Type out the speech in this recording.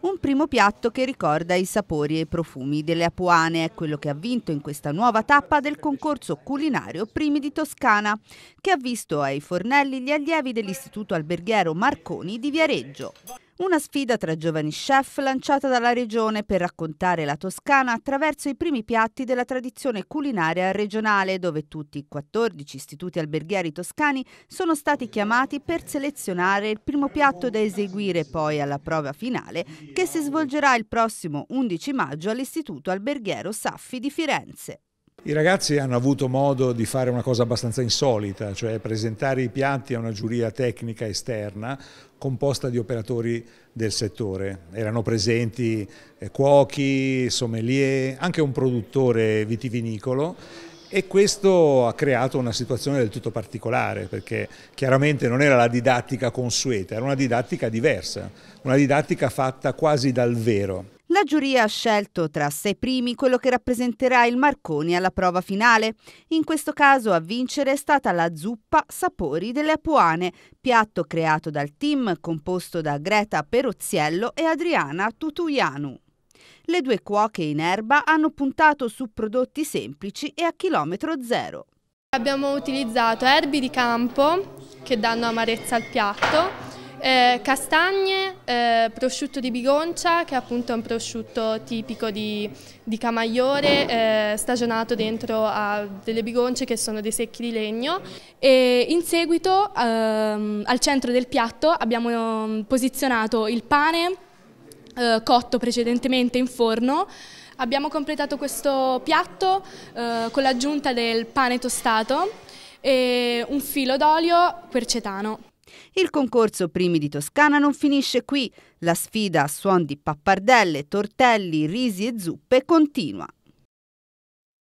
un primo piatto che ricorda i sapori e i profumi delle apuane, è quello che ha vinto in questa nuova tappa del concorso culinario Primi di Toscana, che ha visto ai fornelli gli allievi dell'Istituto Alberghiero Marconi di Viareggio. Una sfida tra giovani chef lanciata dalla regione per raccontare la Toscana attraverso i primi piatti della tradizione culinaria regionale, dove tutti i 14 istituti alberghieri toscani sono stati chiamati per selezionare il primo piatto da eseguire poi alla prova finale che si svolgerà il prossimo 11 maggio all'Istituto Alberghiero Saffi di Firenze. I ragazzi hanno avuto modo di fare una cosa abbastanza insolita, cioè presentare i piatti a una giuria tecnica esterna composta di operatori del settore. Erano presenti eh, cuochi, sommelier, anche un produttore vitivinicolo e questo ha creato una situazione del tutto particolare perché chiaramente non era la didattica consueta, era una didattica diversa, una didattica fatta quasi dal vero. La giuria ha scelto tra sei primi quello che rappresenterà il Marconi alla prova finale. In questo caso a vincere è stata la zuppa Sapori delle Apuane, piatto creato dal team composto da Greta Perozziello e Adriana Tutuianu. Le due cuoche in erba hanno puntato su prodotti semplici e a chilometro zero. Abbiamo utilizzato erbi di campo che danno amarezza al piatto, eh, castagne, eh, prosciutto di bigoncia che appunto è un prosciutto tipico di, di Camaiore eh, stagionato dentro a delle bigonce che sono dei secchi di legno e in seguito ehm, al centro del piatto abbiamo mm, posizionato il pane eh, cotto precedentemente in forno abbiamo completato questo piatto eh, con l'aggiunta del pane tostato e un filo d'olio quercetano. Il concorso Primi di Toscana non finisce qui. La sfida a suon di pappardelle, tortelli, risi e zuppe continua.